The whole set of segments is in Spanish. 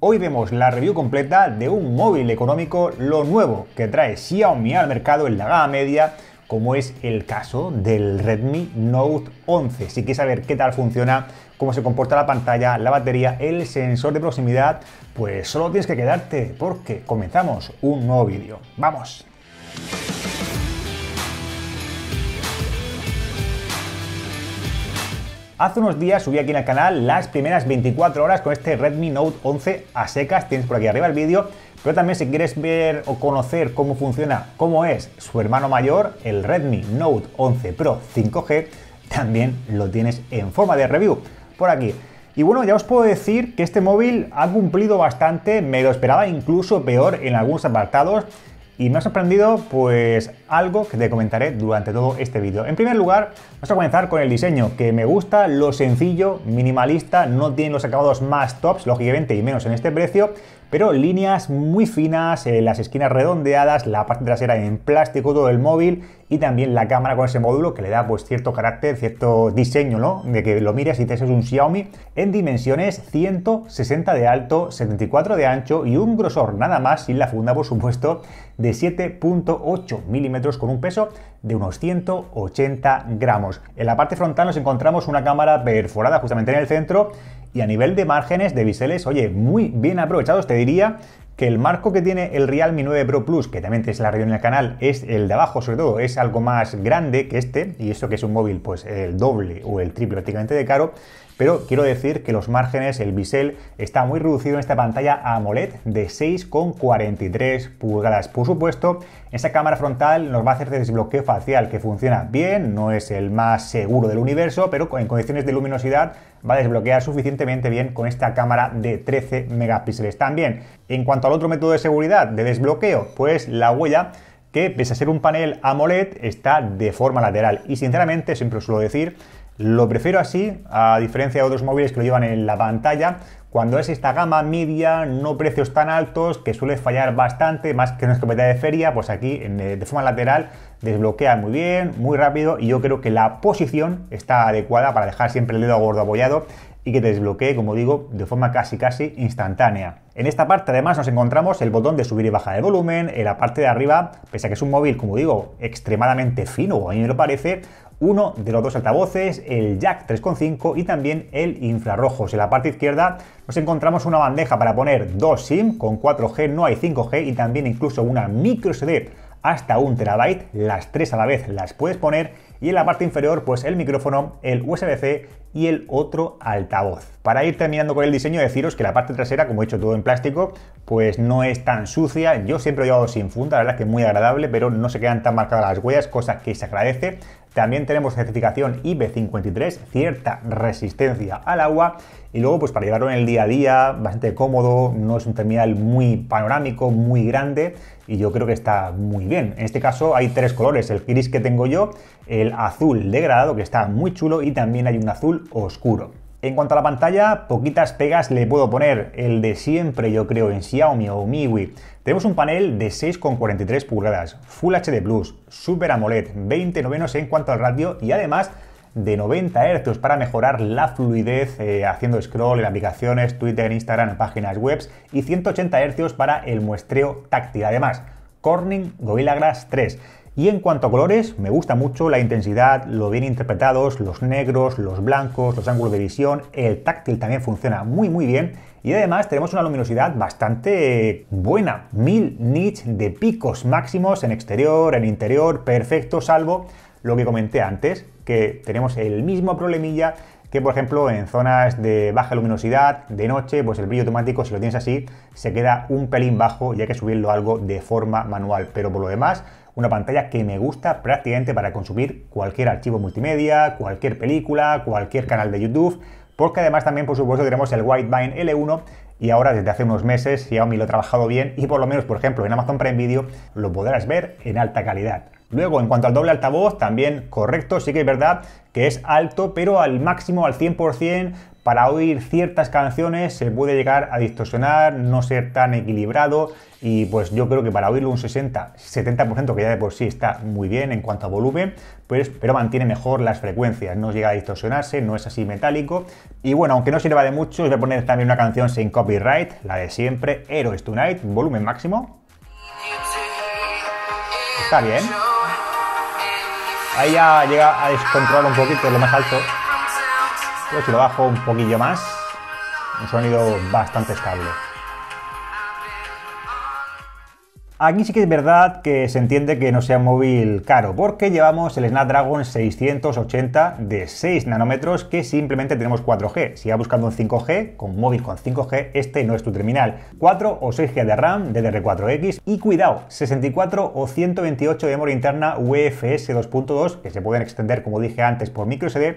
Hoy vemos la review completa de un móvil económico, lo nuevo que trae Xiaomi al mercado en la gama media, como es el caso del Redmi Note 11. Si quieres saber qué tal funciona, cómo se comporta la pantalla, la batería, el sensor de proximidad, pues solo tienes que quedarte porque comenzamos un nuevo vídeo. ¡Vamos! Hace unos días subí aquí en el canal las primeras 24 horas con este Redmi Note 11 a secas, tienes por aquí arriba el vídeo, pero también si quieres ver o conocer cómo funciona, cómo es su hermano mayor, el Redmi Note 11 Pro 5G, también lo tienes en forma de review por aquí. Y bueno, ya os puedo decir que este móvil ha cumplido bastante, me lo esperaba incluso peor en algunos apartados, y me ha sorprendido pues algo que te comentaré durante todo este vídeo. En primer lugar, vamos a comenzar con el diseño, que me gusta, lo sencillo, minimalista, no tiene los acabados más tops, lógicamente, y menos en este precio, pero líneas muy finas, eh, las esquinas redondeadas, la parte trasera en plástico, todo el móvil y también la cámara con ese módulo que le da pues cierto carácter, cierto diseño, ¿no? De que lo mires y te es un Xiaomi en dimensiones 160 de alto, 74 de ancho y un grosor nada más, sin la funda por supuesto, de 7.8 milímetros con un peso de unos 180 gramos. En la parte frontal nos encontramos una cámara perforada justamente en el centro y a nivel de márgenes de biseles, oye, muy bien aprovechados, te diría que el marco que tiene el Realme 9 Pro Plus, que también es la reunión en el canal, es el de abajo, sobre todo, es algo más grande que este, y eso que es un móvil, pues el doble o el triple prácticamente de caro, pero quiero decir que los márgenes, el bisel, está muy reducido en esta pantalla AMOLED de 6,43 pulgadas. Por supuesto, esa cámara frontal nos va a hacer desbloqueo facial, que funciona bien, no es el más seguro del universo, pero en condiciones de luminosidad va a desbloquear suficientemente bien con esta cámara de 13 megapíxeles. También, en cuanto al otro método de seguridad de desbloqueo, pues la huella que pese a ser un panel AMOLED está de forma lateral y sinceramente siempre os suelo decir lo prefiero así, a diferencia de otros móviles que lo llevan en la pantalla, cuando es esta gama media, no precios tan altos, que suele fallar bastante, más que en una escopeta de feria, pues aquí eh, de forma lateral desbloquea muy bien, muy rápido y yo creo que la posición está adecuada para dejar siempre el dedo gordo apoyado y que te desbloquee, como digo, de forma casi casi instantánea. En esta parte además nos encontramos el botón de subir y bajar el volumen, en la parte de arriba, pese a que es un móvil, como digo, extremadamente fino, a mí me lo parece, uno de los dos altavoces, el jack 3.5 y también el infrarrojos. En la parte izquierda nos encontramos una bandeja para poner dos SIM con 4G, no hay 5G y también incluso una micro hasta un terabyte, las tres a la vez las puedes poner y en la parte inferior pues el micrófono, el USB-C y el otro altavoz. Para ir terminando con el diseño, deciros que la parte trasera, como he hecho todo en plástico, pues no es tan sucia. Yo siempre he llevado sin funda, la verdad que es muy agradable, pero no se quedan tan marcadas las huellas, cosa que se agradece. También tenemos certificación ip 53 cierta resistencia al agua. Y luego, pues para llevarlo en el día a día, bastante cómodo, no es un terminal muy panorámico, muy grande, y yo creo que está muy bien. En este caso hay tres colores, el gris que tengo yo, el azul degradado, que está muy chulo, y también hay un azul oscuro. En cuanto a la pantalla, poquitas pegas le puedo poner. El de siempre, yo creo, en Xiaomi o MIUI tenemos un panel de 6,43 pulgadas, Full HD Plus, Super AMOLED, 20 novenos en cuanto al radio y además de 90 Hz para mejorar la fluidez eh, haciendo scroll en aplicaciones, Twitter, Instagram, páginas web y 180 Hz para el muestreo táctil. Además, Corning Gorilla Glass 3. Y en cuanto a colores, me gusta mucho la intensidad, lo bien interpretados, los negros, los blancos, los ángulos de visión, el táctil también funciona muy muy bien y además tenemos una luminosidad bastante buena, 1000 nits de picos máximos en exterior, en interior, perfecto, salvo lo que comenté antes, que tenemos el mismo problemilla que por ejemplo en zonas de baja luminosidad, de noche, pues el brillo automático si lo tienes así se queda un pelín bajo y hay que subirlo algo de forma manual, pero por lo demás una pantalla que me gusta prácticamente para consumir cualquier archivo multimedia, cualquier película, cualquier canal de YouTube, porque además también por supuesto tenemos el Widevine L1 y ahora desde hace unos meses Xiaomi lo ha trabajado bien y por lo menos por ejemplo en Amazon Prime Video lo podrás ver en alta calidad. Luego, en cuanto al doble altavoz, también correcto, sí que es verdad que es alto, pero al máximo, al 100%, para oír ciertas canciones se puede llegar a distorsionar, no ser tan equilibrado y pues yo creo que para oírlo un 60, 70% que ya de por sí está muy bien en cuanto a volumen, pues, pero mantiene mejor las frecuencias, no llega a distorsionarse, no es así metálico y bueno, aunque no sirva de mucho, os voy a poner también una canción sin copyright, la de siempre, Heroes Tonight, volumen máximo. Está bien. Ahí ya llega a descontrolar un poquito lo más alto. Pues si lo bajo un poquillo más, un sonido bastante estable. Aquí sí que es verdad que se entiende que no sea un móvil caro, porque llevamos el Snapdragon 680 de 6 nanómetros que simplemente tenemos 4G. Si vas buscando un 5G, con móvil con 5G, este no es tu terminal. 4 o 6G de RAM DDR4X y cuidado, 64 o 128 de memoria interna UFS 2.2 que se pueden extender, como dije antes, por microSD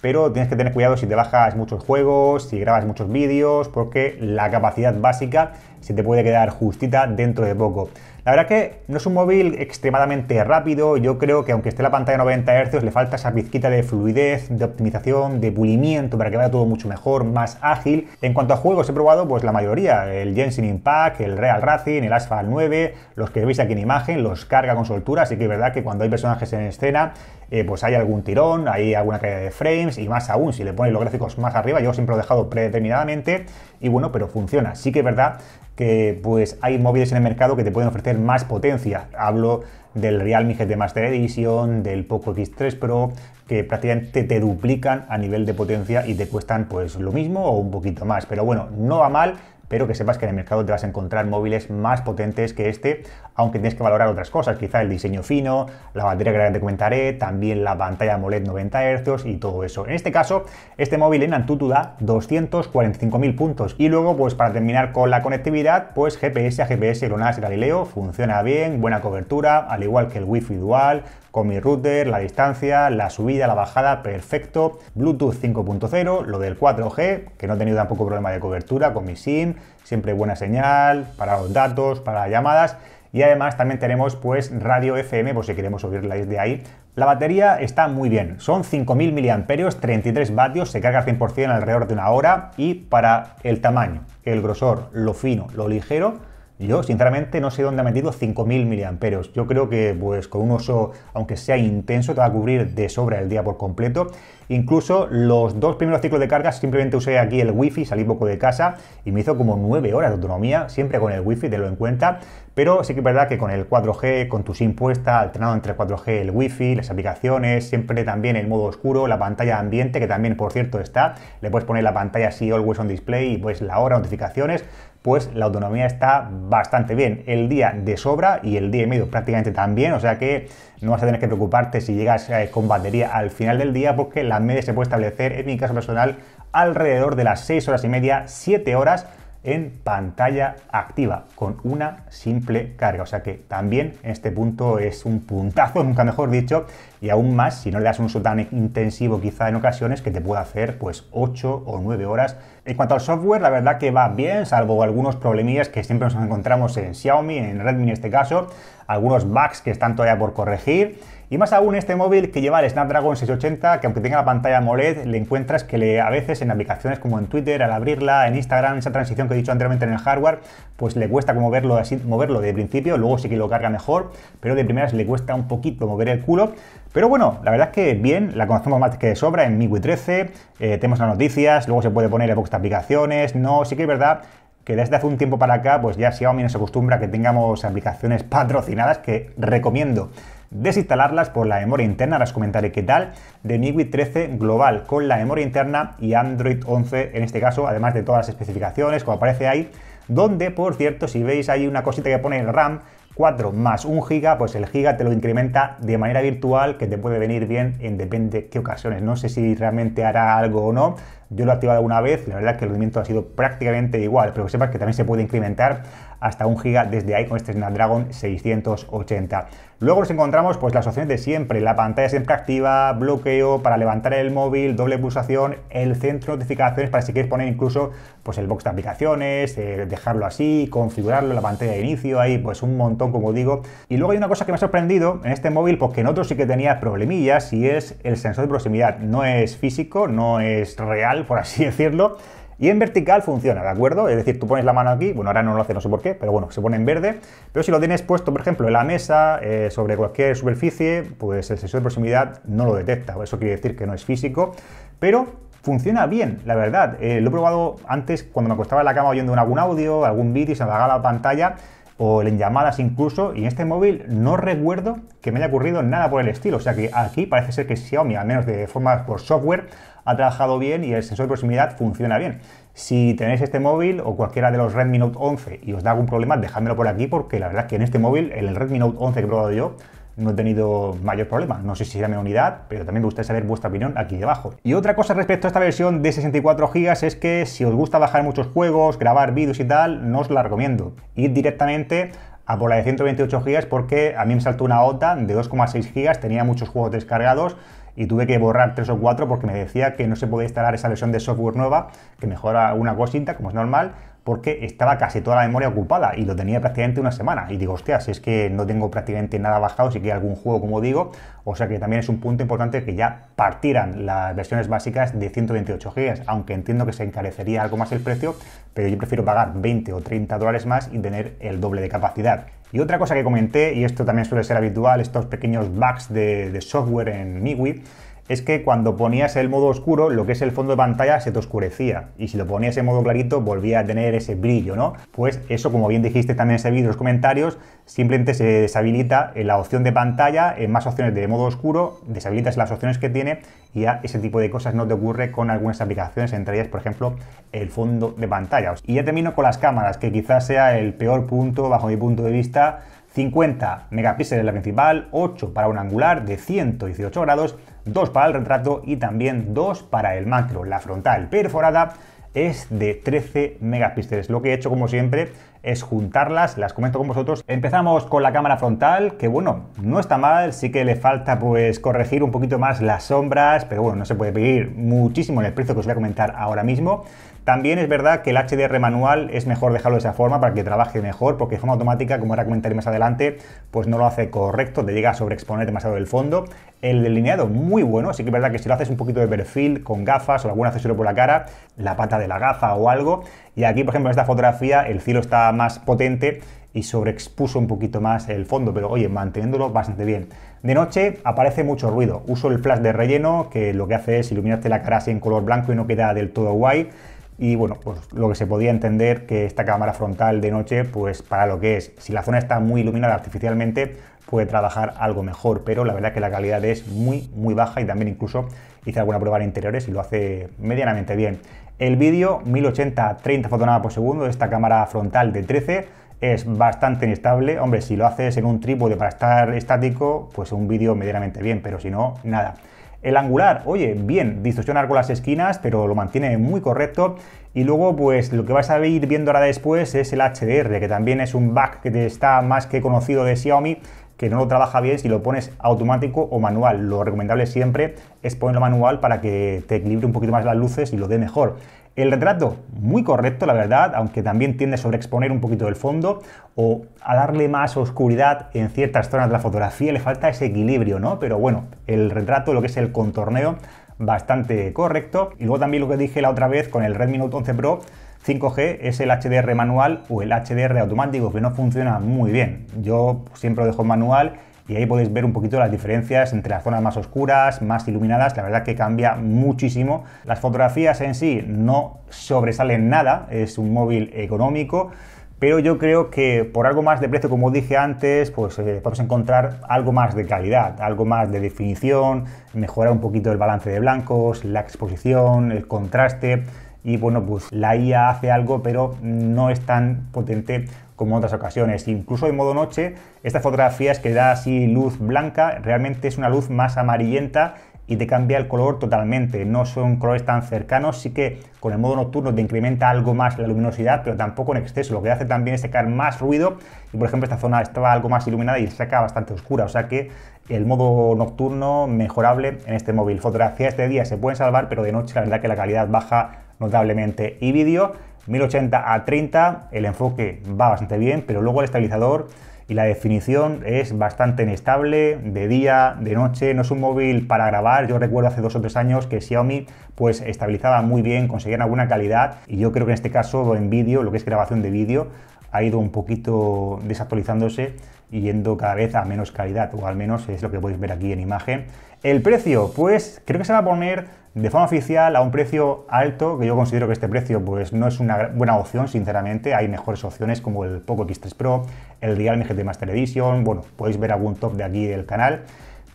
pero tienes que tener cuidado si te bajas muchos juegos, si grabas muchos vídeos, porque la capacidad básica se te puede quedar justita dentro de poco. La verdad que no es un móvil extremadamente rápido, yo creo que aunque esté la pantalla de 90 Hz, le falta esa pizquita de fluidez, de optimización, de pulimiento para que vaya todo mucho mejor, más ágil. En cuanto a juegos, he probado pues la mayoría, el Jensen Impact, el Real Racing, el Asphalt 9, los que veis aquí en imagen, los carga con soltura, así que es verdad que cuando hay personajes en escena, eh, pues hay algún tirón, hay alguna caída de frames y más aún, si le pones los gráficos más arriba, yo siempre lo he dejado predeterminadamente y bueno, pero funciona. Sí que es verdad que pues hay móviles en el mercado que te pueden ofrecer más potencia. Hablo del Realme GT Master Edition, del Poco X3 Pro, que prácticamente te duplican a nivel de potencia y te cuestan pues lo mismo o un poquito más. Pero bueno, no va mal, pero que sepas que en el mercado te vas a encontrar móviles más potentes que este, aunque tienes que valorar otras cosas, quizá el diseño fino, la batería que te comentaré, también la pantalla AMOLED 90 Hz y todo eso. En este caso, este móvil en Antutu da 245.000 puntos. Y luego, pues para terminar con la conectividad, pues GPS a GPS GLONASS Galileo funciona bien, buena cobertura, al igual que el Wi-Fi dual, con mi router, la distancia, la subida, la bajada, perfecto. Bluetooth 5.0, lo del 4G, que no he tenido tampoco problema de cobertura con mi SIM, siempre buena señal para los datos, para las llamadas. Y además también tenemos pues radio FM, por si queremos oírla desde ahí. La batería está muy bien, son 5.000 mAh, 33 vatios, se carga al 100% alrededor de una hora y para el tamaño, el grosor, lo fino, lo ligero, yo, sinceramente, no sé dónde ha metido 5.000 miliamperios. Yo creo que, pues, con un oso, aunque sea intenso, te va a cubrir de sobra el día por completo. Incluso los dos primeros ciclos de carga simplemente usé aquí el wifi, salí poco de casa y me hizo como 9 horas de autonomía, siempre con el wifi, lo en cuenta. Pero sí que es verdad que con el 4G, con tu SIM puesta, alternado entre 4G, el wifi, las aplicaciones, siempre también el modo oscuro, la pantalla ambiente, que también por cierto está, le puedes poner la pantalla así, always on display, y pues la hora, notificaciones, pues la autonomía está bastante bien. El día de sobra y el día y medio prácticamente también, o sea que no vas a tener que preocuparte si llegas eh, con batería al final del día porque la media se puede establecer, en mi caso personal, alrededor de las 6 horas y media, 7 horas en pantalla activa con una simple carga. O sea que también este punto es un puntazo, nunca mejor dicho, y aún más si no le das un uso tan intensivo quizá en ocasiones que te pueda hacer pues 8 o 9 horas. En cuanto al software, la verdad que va bien, salvo algunos problemillas que siempre nos encontramos en Xiaomi, en Redmi en este caso, algunos bugs que están todavía por corregir y más aún este móvil que lleva el Snapdragon 680, que aunque tenga la pantalla AMOLED, le encuentras que le, a veces en aplicaciones como en Twitter, al abrirla, en Instagram, esa transición que he dicho anteriormente en el hardware, pues le cuesta como verlo así, moverlo de principio, luego sí que lo carga mejor, pero de primeras le cuesta un poquito mover el culo. Pero bueno, la verdad es que bien, la conocemos más que de sobra en MIUI 13, eh, tenemos las noticias, luego se puede poner box de aplicaciones, no, sí que es verdad que desde hace un tiempo para acá, pues ya Xiaomi nos acostumbra que tengamos aplicaciones patrocinadas que recomiendo desinstalarlas por la memoria interna, las comentaré qué tal, de MIUI 13 global con la memoria interna y Android 11 en este caso, además de todas las especificaciones como aparece ahí, donde por cierto si veis ahí una cosita que pone RAM 4 más 1 giga, pues el giga te lo incrementa de manera virtual que te puede venir bien en depende qué ocasiones. No sé si realmente hará algo o no, yo lo he activado una vez la verdad que el rendimiento ha sido prácticamente igual, pero que sepas que también se puede incrementar hasta un giga desde ahí con este Snapdragon 680. Luego nos encontramos pues las opciones de siempre, la pantalla siempre activa, bloqueo para levantar el móvil, doble pulsación, el centro de notificaciones para si quieres poner incluso pues el box de aplicaciones, eh, dejarlo así, configurarlo, la pantalla de inicio, ahí pues un montón como digo. Y luego hay una cosa que me ha sorprendido en este móvil porque pues, en otro sí que tenía problemillas y es el sensor de proximidad. No es físico, no es real por así decirlo, y en vertical funciona, ¿de acuerdo? Es decir, tú pones la mano aquí, bueno, ahora no lo hace, no sé por qué, pero bueno, se pone en verde. Pero si lo tienes puesto, por ejemplo, en la mesa, eh, sobre cualquier superficie, pues el sensor de proximidad no lo detecta. Eso quiere decir que no es físico, pero funciona bien, la verdad. Eh, lo he probado antes cuando me acostaba en la cama oyendo algún audio, algún vídeo, se me apagaba la pantalla o en llamadas incluso, y en este móvil no recuerdo que me haya ocurrido nada por el estilo, o sea que aquí parece ser que Xiaomi, al menos de forma por software, ha trabajado bien y el sensor de proximidad funciona bien. Si tenéis este móvil o cualquiera de los Redmi Note 11 y os da algún problema, dejádmelo por aquí porque la verdad es que en este móvil, en el Redmi Note 11 que he probado yo, no he tenido mayor problema. No sé si será mi unidad, pero también me gustaría saber vuestra opinión aquí debajo. Y otra cosa respecto a esta versión de 64 GB es que si os gusta bajar muchos juegos, grabar vídeos y tal, no os la recomiendo. ir directamente a por la de 128 GB porque a mí me saltó una OTA de 2,6 GB, tenía muchos juegos descargados y tuve que borrar 3 o 4 porque me decía que no se podía instalar esa versión de software nueva, que mejora una cosita, como es normal, porque estaba casi toda la memoria ocupada y lo tenía prácticamente una semana. Y digo, hostia, si es que no tengo prácticamente nada bajado, si que algún juego, como digo, o sea que también es un punto importante que ya partieran las versiones básicas de 128 GB, aunque entiendo que se encarecería algo más el precio, pero yo prefiero pagar 20 o 30 dólares más y tener el doble de capacidad. Y otra cosa que comenté, y esto también suele ser habitual, estos pequeños bugs de, software en Miwi es que cuando ponías el modo oscuro, lo que es el fondo de pantalla se te oscurecía. Y si lo ponías en modo clarito, volvía a tener ese brillo, ¿no? Pues eso, como bien dijiste también en ese vídeo, los comentarios, simplemente se deshabilita en eh, la opción de pantalla, en eh, más opciones de modo oscuro, deshabilitas las opciones que tiene y ya ese tipo de cosas no te ocurre con algunas aplicaciones, entre ellas, por ejemplo, el fondo de pantalla. Y ya termino con las cámaras, que quizás sea el peor punto, bajo mi punto de vista. 50 megapíxeles la principal, 8 para un angular de 118 grados dos para el retrato y también dos para el macro. La frontal perforada es de 13 megapíxeles. Lo que he hecho, como siempre, es juntarlas, las comento con vosotros. Empezamos con la cámara frontal, que bueno, no está mal, sí que le falta pues corregir un poquito más las sombras, pero bueno, no se puede pedir muchísimo en el precio que os voy a comentar ahora mismo. También es verdad que el HDR manual es mejor dejarlo de esa forma para que trabaje mejor, porque de forma automática, como era comentaré más adelante, pues no lo hace correcto, te llega a sobreexponer demasiado el fondo. El delineado, muy bueno, así que es verdad que si lo haces un poquito de perfil, con gafas o algún accesorio por la cara, la pata de la gafa o algo. Y aquí, por ejemplo, en esta fotografía el cielo está más potente y sobreexpuso un poquito más el fondo, pero oye, manteniéndolo bastante bien. De noche aparece mucho ruido. Uso el flash de relleno, que lo que hace es iluminarte la cara así en color blanco y no queda del todo guay. Y bueno, pues lo que se podía entender que esta cámara frontal de noche, pues para lo que es, si la zona está muy iluminada artificialmente, puede trabajar algo mejor, pero la verdad que la calidad es muy, muy baja y también incluso hice alguna prueba en interiores y lo hace medianamente bien. El vídeo 1080 30 fotonadas por segundo de esta cámara frontal de 13 es bastante inestable. Hombre, si lo haces en un trípode para estar estático, pues un vídeo medianamente bien, pero si no, nada. El angular, oye, bien, distorsiona algo las esquinas, pero lo mantiene muy correcto. Y luego, pues lo que vas a ir viendo ahora después es el HDR, que también es un bug que está más que conocido de Xiaomi, que no lo trabaja bien si lo pones automático o manual. Lo recomendable siempre es ponerlo manual para que te equilibre un poquito más las luces y lo dé mejor. El retrato, muy correcto, la verdad, aunque también tiende a sobreexponer un poquito el fondo o a darle más oscuridad en ciertas zonas de la fotografía, le falta ese equilibrio, ¿no? Pero bueno, el retrato, lo que es el contorneo, bastante correcto. Y luego también lo que dije la otra vez con el Redmi Note 11 Pro, 5G es el HDR manual o el HDR automático, que no funciona muy bien. Yo siempre lo dejo manual y ahí podéis ver un poquito las diferencias entre las zonas más oscuras, más iluminadas, la verdad que cambia muchísimo. Las fotografías en sí no sobresalen nada, es un móvil económico, pero yo creo que por algo más de precio, como dije antes, pues eh, podemos encontrar algo más de calidad, algo más de definición, mejorar un poquito el balance de blancos, la exposición, el contraste y bueno, pues la IA hace algo, pero no es tan potente como en otras ocasiones. Incluso en modo noche, esta fotografía es que da así luz blanca, realmente es una luz más amarillenta y te cambia el color totalmente. No son colores tan cercanos, sí que con el modo nocturno te incrementa algo más la luminosidad, pero tampoco en exceso. Lo que hace también es sacar más ruido y por ejemplo esta zona estaba algo más iluminada y se saca bastante oscura, o sea que el modo nocturno mejorable en este móvil. Fotografías de día se pueden salvar, pero de noche la verdad que la calidad baja notablemente y vídeo. 1080 a 30, el enfoque va bastante bien, pero luego el estabilizador y la definición es bastante inestable, de día, de noche, no es un móvil para grabar. Yo recuerdo hace dos o tres años que Xiaomi pues estabilizaba muy bien, conseguían alguna calidad y yo creo que en este caso en vídeo, lo que es grabación de vídeo, ha ido un poquito desactualizándose yendo cada vez a menos calidad, o al menos es lo que podéis ver aquí en imagen. El precio, pues creo que se va a poner de forma oficial a un precio alto, que yo considero que este precio pues no es una buena opción, sinceramente. Hay mejores opciones como el Poco X3 Pro, el Realme GT Master Edition, bueno, podéis ver algún top de aquí del canal.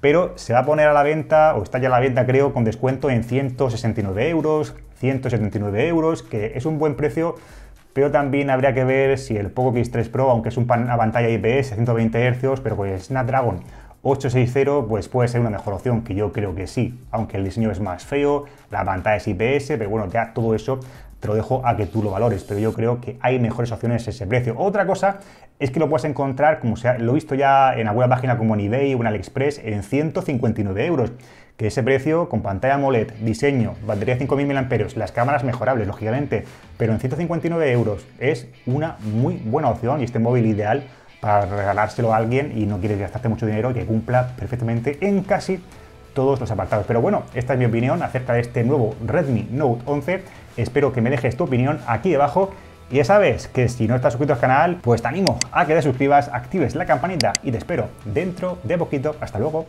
Pero se va a poner a la venta, o está ya a la venta creo, con descuento en 169 euros, 179 euros, que es un buen precio pero también habría que ver si el Poco X3 Pro, aunque es una pantalla IPS 120 Hz, pero con el Snapdragon 860 pues puede ser una mejor opción, que yo creo que sí, aunque el diseño es más feo, la pantalla es IPS, pero bueno, ya todo eso te lo dejo a que tú lo valores, pero yo creo que hay mejores opciones a ese precio. Otra cosa es que lo puedes encontrar, como lo he visto ya en alguna página como en eBay o en AliExpress, en 159 euros que ese precio con pantalla AMOLED, diseño, batería 5.000 mAh, las cámaras mejorables, lógicamente, pero en 159 euros es una muy buena opción y este móvil ideal para regalárselo a alguien y no quieres gastarte mucho dinero que cumpla perfectamente en casi todos los apartados. Pero bueno, esta es mi opinión acerca de este nuevo Redmi Note 11. Espero que me dejes tu opinión aquí debajo. Y ya sabes que si no estás suscrito al canal, pues te animo a que te suscribas, actives la campanita y te espero dentro de poquito. Hasta luego.